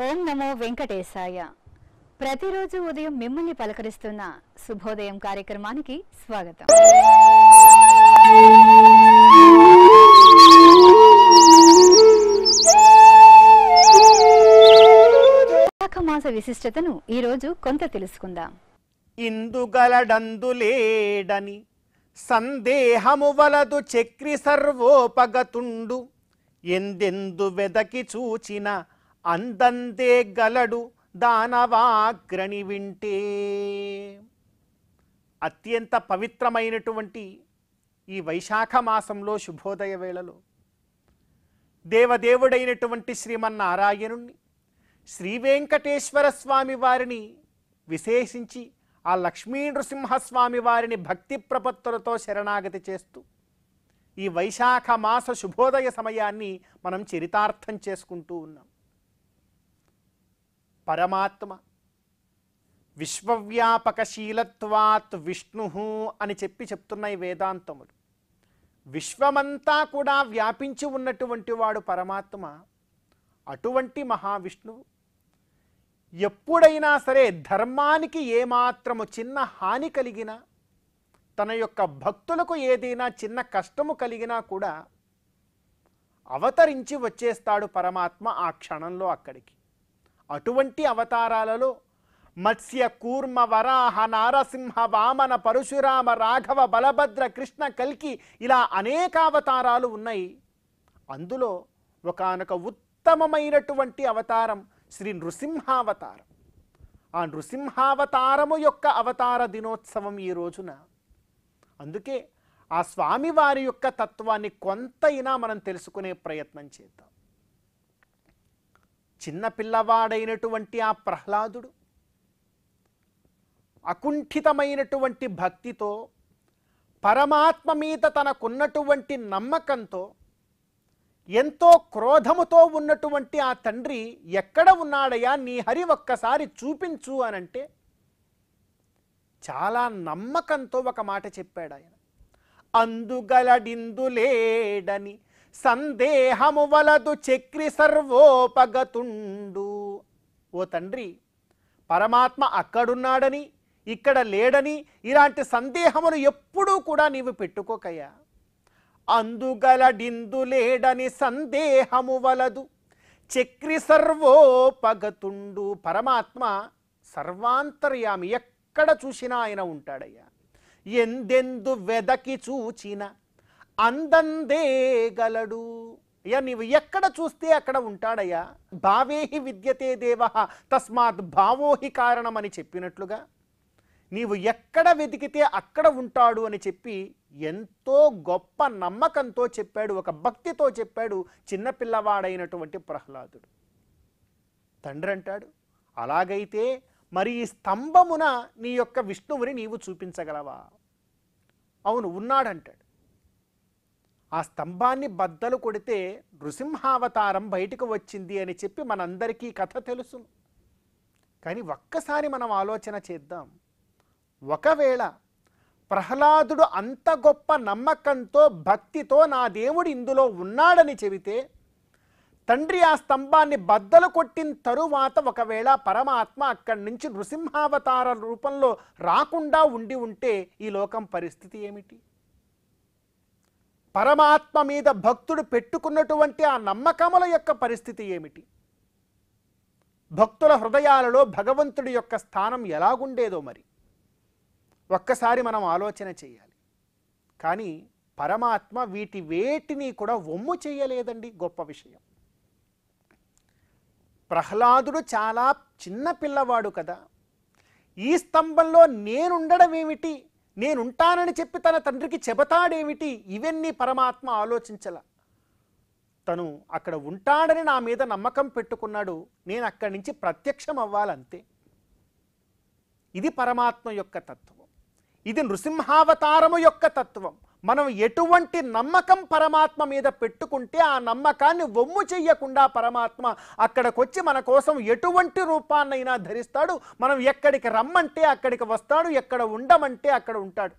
ఓం నమో వెంకటేశాయ ప్రతిరోజు ఉదయం మిమ్మల్ని పలకరిస్తున్న శుభోదయం కార్యక్రమానికి స్వాగతం మాస విశిష్టతను ఈరోజు కొంత తెలుసుకుందాం ఇందుగలడందులేడని సందేహము వలదు చక్రి సర్వోపగతుండు ఎందెందు వెదకి చూచిన అందంతే గలడు దానవాగ్రణి వింటే అత్యంత పవిత్రమైనటువంటి ఈ వైశాఖ మాసంలో శుభోదయ వేళలో దేవదేవుడైనటువంటి శ్రీమన్నారాయణుణ్ణి శ్రీవేంకటేశ్వర స్వామి వారిని విశేషించి ఆ లక్ష్మీ నృసింహస్వామి వారిని భక్తి ప్రపత్తులతో శరణాగతి చేస్తూ ఈ వైశాఖ మాస శుభోదయ సమయాన్ని మనం చరితార్థం చేసుకుంటూ ఉన్నాం పరమాత్మ విశ్వవ్యాపకశీలత్వాత్ విష్ణు అని చెప్పి చెప్తున్నాయి వేదాంతములు విశ్వమంతా కూడా వ్యాపించి ఉన్నటువంటి వాడు పరమాత్మ అటువంటి మహావిష్ణువు ఎప్పుడైనా సరే ధర్మానికి ఏమాత్రము చిన్న హాని కలిగినా తన యొక్క భక్తులకు ఏదైనా చిన్న కష్టము కలిగినా కూడా అవతరించి వచ్చేస్తాడు పరమాత్మ ఆ క్షణంలో అక్కడికి అటువంటి అవతారాలలో మత్స్య కూర్మ వరాహ నారసింహ వామన పరశురామ రాఘవ బలభద్ర కృష్ణ కల్కి ఇలా అనేక అవతారాలు ఉన్నాయి అందులో ఒకనొక ఉత్తమమైనటువంటి అవతారం శ్రీ నృసింహావతారం ఆ నృసింహావతారము యొక్క అవతార దినోత్సవం ఈ రోజున అందుకే ఆ స్వామివారి యొక్క తత్వాన్ని కొంతైనా మనం తెలుసుకునే ప్రయత్నం చేద్దాం చిన్న పిల్లవాడైనటువంటి ఆ ప్రహ్లాదుడు అకుంఠితమైనటువంటి భక్తితో పరమాత్మ మీద తనకున్నటువంటి నమ్మకంతో ఎంతో క్రోధముతో ఉన్నటువంటి ఆ తండ్రి ఎక్కడ ఉన్నాడయా నీ హరి ఒక్కసారి చూపించు అనంటే చాలా నమ్మకంతో ఒక మాట చెప్పాడు ఆయన అందుగలడిందులేడని సందేహము వలదు చక్రి సర్వోపగతుండు ఓ తండ్రి పరమాత్మ అక్కడున్నాడని ఇక్కడ లేడని ఇలాంటి సందేహమును ఎప్పుడూ కూడా నీవు పెట్టుకోకయ్యా లేడని సందేహము వలదు చక్రి సర్వోపగతుండు పరమాత్మ సర్వాంతర్యామి ఎక్కడ చూసినా ఆయన ఉంటాడయ్యా ఎందెందు వెదకి చూచిన అందందే గలడు అయ్యా నీవు ఎక్కడ చూస్తే అక్కడ ఉంటాడయ్యా భావేహి విద్యతే దేవ తస్మాత్ భావోహి కారణమని చెప్పినట్లుగా నీవు ఎక్కడ వెతికితే అక్కడ ఉంటాడు అని చెప్పి ఎంతో గొప్ప నమ్మకంతో చెప్పాడు ఒక భక్తితో చెప్పాడు చిన్నపిల్లవాడైనటువంటి ప్రహ్లాదుడు తండ్రి అంటాడు అలాగైతే మరి ఈ స్తంభమున నీ యొక్క విష్ణువుని నీవు చూపించగలవా అవును ఉన్నాడంటాడు ఆ స్తంభాన్ని బద్దలు కొడితే నృసింహావతారం బయటకు వచ్చింది అని చెప్పి మనందరికీ కథ తెలుసు కానీ ఒక్కసారి మనం ఆలోచన చేద్దాం ఒకవేళ ప్రహ్లాదుడు అంత గొప్ప నమ్మకంతో భక్తితో నా దేవుడు ఇందులో ఉన్నాడని చెబితే తండ్రి ఆ స్తంభాన్ని బద్దలు కొట్టిన తరువాత ఒకవేళ పరమాత్మ అక్కడి నుంచి నృసింహావతార రూపంలో రాకుండా ఉండి ఉంటే ఈ లోకం పరిస్థితి ఏమిటి పరమాత్మ మీద భక్తుడు పెట్టుకున్నటువంటి ఆ నమ్మకముల యొక్క పరిస్థితి ఏమిటి భక్తుల హృదయాలలో భగవంతుడి యొక్క స్థానం ఎలాగుండేదో మరి ఒక్కసారి మనం ఆలోచన చేయాలి కానీ పరమాత్మ వీటి వేటిని కూడా ఒమ్ము చేయలేదండి గొప్ప విషయం ప్రహ్లాదుడు చాలా చిన్న పిల్లవాడు కదా ఈ స్తంభంలో నేనుండడం ఏమిటి నేనుంటానని చెప్పి తన తండ్రికి చెబతాడేమిటి ఇవన్నీ పరమాత్మ ఆలోచించల తను అక్కడ ఉంటాడని నా మీద నమ్మకం పెట్టుకున్నాడు నేను అక్కడి నుంచి ప్రత్యక్షం అవ్వాలంతే ఇది పరమాత్మ యొక్క తత్వం ఇది నృసింహావతారము యొక్క తత్వం మనం ఎటువంటి నమ్మకం పరమాత్మ మీద పెట్టుకుంటే ఆ నమ్మకాన్ని ఒమ్ము చెయ్యకుండా పరమాత్మ అక్కడికొచ్చి మన కోసం ఎటువంటి రూపాన్నైనా ధరిస్తాడు మనం ఎక్కడికి రమ్మంటే అక్కడికి వస్తాడు ఎక్కడ ఉండమంటే అక్కడ ఉంటాడు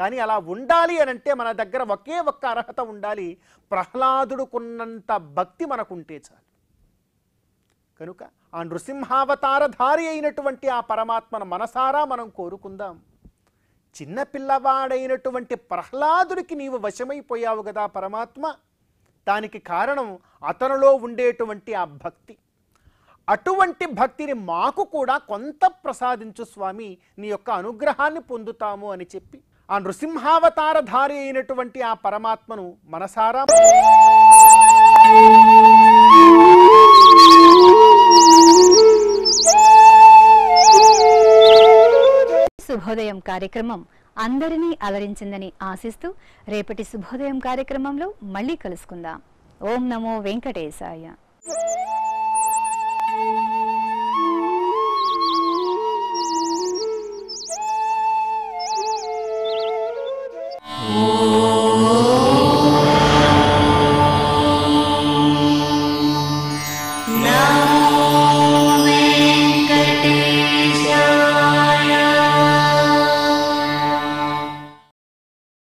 కానీ అలా ఉండాలి అని అంటే మన దగ్గర ఒకే ఒక్క అర్హత ఉండాలి ప్రహ్లాదుడుకున్నంత భక్తి మనకుంటే చాలు కనుక ఆ నృసింహావతారధారి అయినటువంటి ఆ పరమాత్మను మనసారా మనం కోరుకుందాం చిన్నపిల్లవాడైనటువంటి ప్రహ్లాదుడికి నీవు వశమైపోయావు కదా పరమాత్మ దానికి కారణం అతనిలో ఉండేటువంటి ఆ భక్తి అటువంటి భక్తిని మాకు కూడా కొంత ప్రసాదించు స్వామి నీ యొక్క అనుగ్రహాన్ని పొందుతాము అని చెప్పి ఆ నృసింహావతారధారి అయినటువంటి ఆ పరమాత్మను మనసారా శుభోదయం కార్యక్రమం అందరినీ అలరించిందని ఆశిస్తూ రేపటి శుభోదయం కార్యక్రమంలో మళ్ళీ కలుసుకుందాం ఓం నమో వెంకటేశాయ